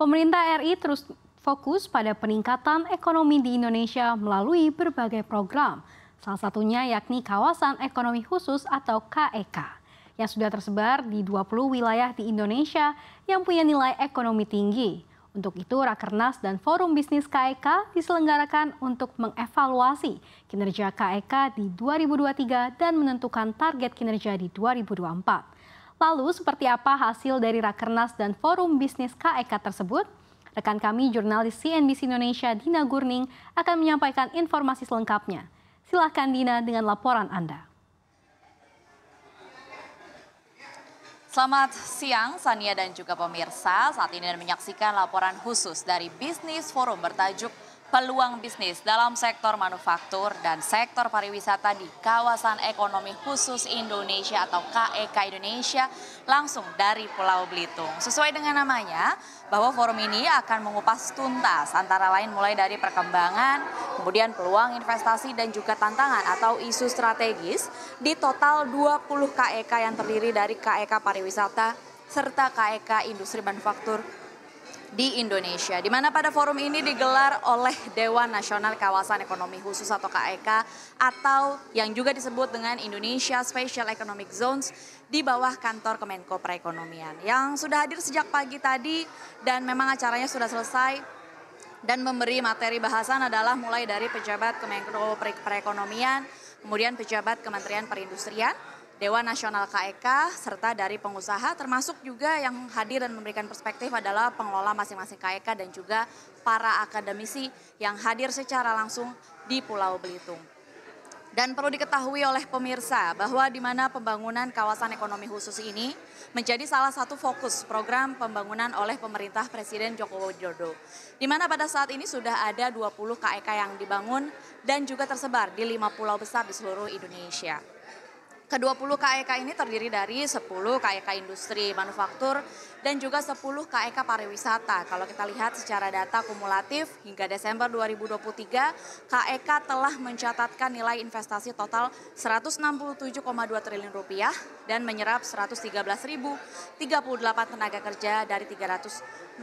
Pemerintah RI terus fokus pada peningkatan ekonomi di Indonesia melalui berbagai program, salah satunya yakni Kawasan Ekonomi Khusus atau KEK e yang sudah tersebar di 20 wilayah di Indonesia yang punya nilai ekonomi tinggi. Untuk itu, Rakernas dan Forum Bisnis KEK e diselenggarakan untuk mengevaluasi kinerja KEK e di 2023 dan menentukan target kinerja di 2024. Lalu seperti apa hasil dari Rakernas dan Forum Bisnis KEK e tersebut? Rekan kami jurnalis CNBC Indonesia Dina Gurning akan menyampaikan informasi selengkapnya. Silahkan Dina dengan laporan Anda. Selamat siang Sania dan juga pemirsa. Saat ini dan menyaksikan laporan khusus dari Bisnis Forum bertajuk peluang bisnis dalam sektor manufaktur dan sektor pariwisata di kawasan ekonomi khusus Indonesia atau KEK e Indonesia langsung dari Pulau Belitung. Sesuai dengan namanya, bahwa forum ini akan mengupas tuntas antara lain mulai dari perkembangan, kemudian peluang investasi dan juga tantangan atau isu strategis di total 20 KEK yang terdiri dari KEK e pariwisata serta KEK e industri manufaktur di Indonesia. Di mana pada forum ini digelar oleh Dewan Nasional Kawasan Ekonomi Khusus atau KEK e atau yang juga disebut dengan Indonesia Special Economic Zones di bawah kantor Kemenko Perekonomian yang sudah hadir sejak pagi tadi dan memang acaranya sudah selesai dan memberi materi bahasan adalah mulai dari pejabat Kemenko Perekonomian, kemudian pejabat Kementerian Perindustrian, Dewan Nasional KEK e serta dari pengusaha termasuk juga yang hadir dan memberikan perspektif adalah pengelola masing-masing KEK e dan juga para akademisi yang hadir secara langsung di Pulau Belitung. Dan perlu diketahui oleh pemirsa bahwa di mana pembangunan kawasan ekonomi khusus ini menjadi salah satu fokus program pembangunan oleh pemerintah Presiden Joko Widodo. Di mana pada saat ini sudah ada 20 KEK yang dibangun dan juga tersebar di lima pulau besar di seluruh Indonesia. Ke-20 KEK ini terdiri dari 10 KEK industri manufaktur dan juga 10 KEK pariwisata. Kalau kita lihat secara data kumulatif hingga Desember 2023, KEK telah mencatatkan nilai investasi total 167,2 triliun rupiah dan menyerap 113.038 tenaga kerja dari 325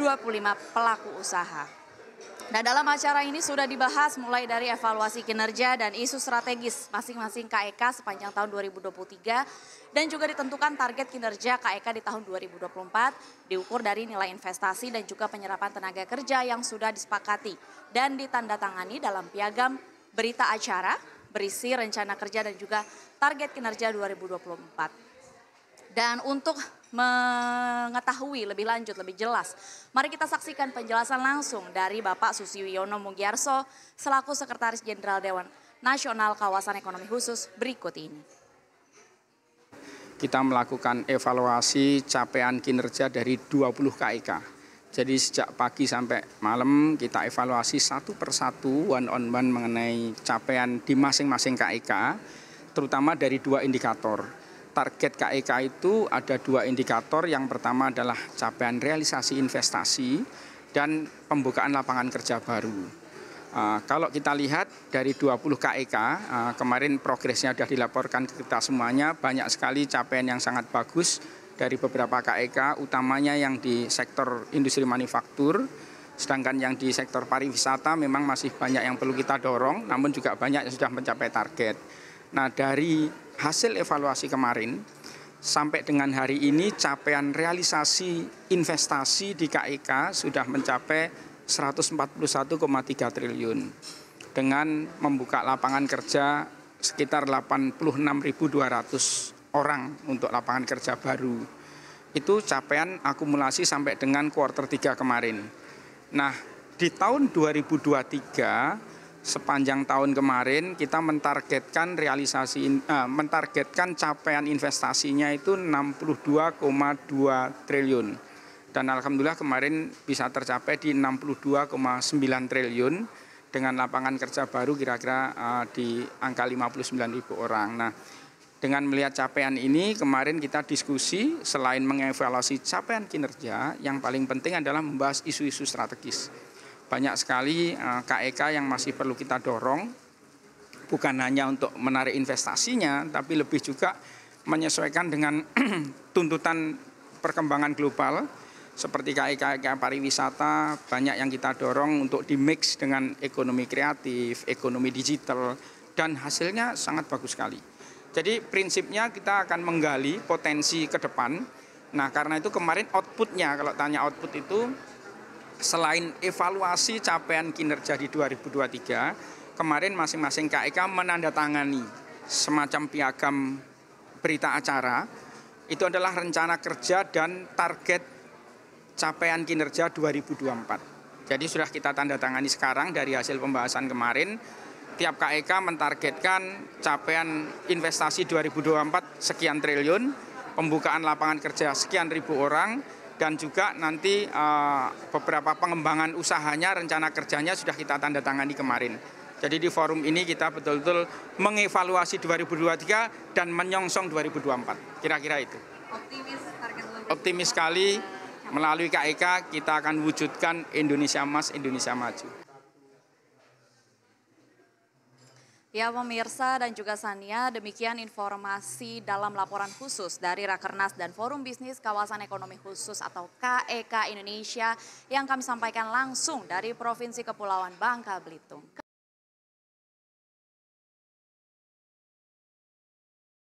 pelaku usaha. Nah dalam acara ini sudah dibahas mulai dari evaluasi kinerja dan isu strategis masing-masing KEK e sepanjang tahun 2023 dan juga ditentukan target kinerja KEK e di tahun 2024 diukur dari nilai investasi dan juga penyerapan tenaga kerja yang sudah disepakati dan ditandatangani dalam piagam berita acara berisi rencana kerja dan juga target kinerja 2024. Dan untuk mengetahui lebih lanjut, lebih jelas. Mari kita saksikan penjelasan langsung dari Bapak Susi Wiono Mugiarso selaku Sekretaris Jenderal Dewan Nasional Kawasan Ekonomi Khusus berikut ini. Kita melakukan evaluasi capaian kinerja dari 20 KIK. Jadi sejak pagi sampai malam kita evaluasi satu persatu one on one mengenai capaian di masing-masing KIK, terutama dari dua indikator target KEK e itu ada dua indikator. Yang pertama adalah capaian realisasi investasi dan pembukaan lapangan kerja baru. Uh, kalau kita lihat dari 20 KEK, uh, kemarin progresnya sudah dilaporkan ke kita semuanya, banyak sekali capaian yang sangat bagus dari beberapa KEK, e utamanya yang di sektor industri manufaktur, sedangkan yang di sektor pariwisata memang masih banyak yang perlu kita dorong, namun juga banyak yang sudah mencapai target. Nah dari hasil evaluasi kemarin sampai dengan hari ini capaian realisasi investasi di KIK sudah mencapai 141,3 triliun dengan membuka lapangan kerja sekitar 86.200 orang untuk lapangan kerja baru. Itu capaian akumulasi sampai dengan kuartal 3 kemarin. Nah, di tahun 2023 sepanjang tahun kemarin kita mentargetkan realisasi uh, mentargetkan capaian investasinya itu 62,2 triliun. Dan alhamdulillah kemarin bisa tercapai di 62,9 triliun dengan lapangan kerja baru kira-kira uh, di angka 59.000 orang. Nah, dengan melihat capaian ini, kemarin kita diskusi selain mengevaluasi capaian kinerja, yang paling penting adalah membahas isu-isu strategis banyak sekali eh, KEK yang masih perlu kita dorong, bukan hanya untuk menarik investasinya, tapi lebih juga menyesuaikan dengan tuntutan perkembangan global seperti KEK pariwisata banyak yang kita dorong untuk dimix dengan ekonomi kreatif, ekonomi digital dan hasilnya sangat bagus sekali. Jadi prinsipnya kita akan menggali potensi ke depan. Nah, karena itu kemarin outputnya kalau tanya output itu Selain evaluasi capaian kinerja di 2023, kemarin masing-masing KIK e menandatangani semacam piagam berita acara. Itu adalah rencana kerja dan target capaian kinerja 2024. Jadi sudah kita tanda tangani sekarang dari hasil pembahasan kemarin. Tiap KEK e mentargetkan capaian investasi 2024 sekian triliun, pembukaan lapangan kerja sekian ribu orang, dan juga nanti eh, beberapa pengembangan usahanya, rencana kerjanya sudah kita tanda tangani kemarin. Jadi di forum ini kita betul-betul mengevaluasi 2023 dan menyongsong 2024. Kira-kira itu. Optimis target Optimis sekali melalui KEK e kita akan wujudkan Indonesia Emas, Indonesia Maju. Ya pemirsa dan juga Sania, demikian informasi dalam laporan khusus dari Rakernas dan Forum Bisnis Kawasan Ekonomi Khusus atau KEK e Indonesia yang kami sampaikan langsung dari Provinsi Kepulauan Bangka Belitung.